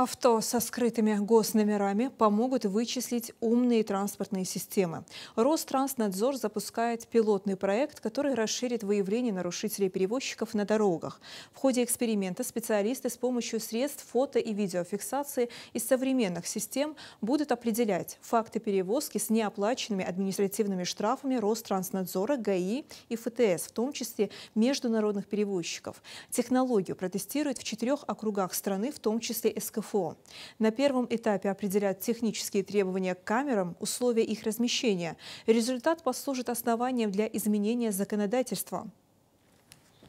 Авто со скрытыми госномерами помогут вычислить умные транспортные системы. Ространснадзор запускает пилотный проект, который расширит выявление нарушителей перевозчиков на дорогах. В ходе эксперимента специалисты с помощью средств фото- и видеофиксации из современных систем будут определять факты перевозки с неоплаченными административными штрафами Ространснадзора, ГАИ и ФТС, в том числе международных перевозчиков. Технологию протестируют в четырех округах страны, в том числе СКФ. УФО. На первом этапе определят технические требования к камерам, условия их размещения. Результат послужит основанием для изменения законодательства.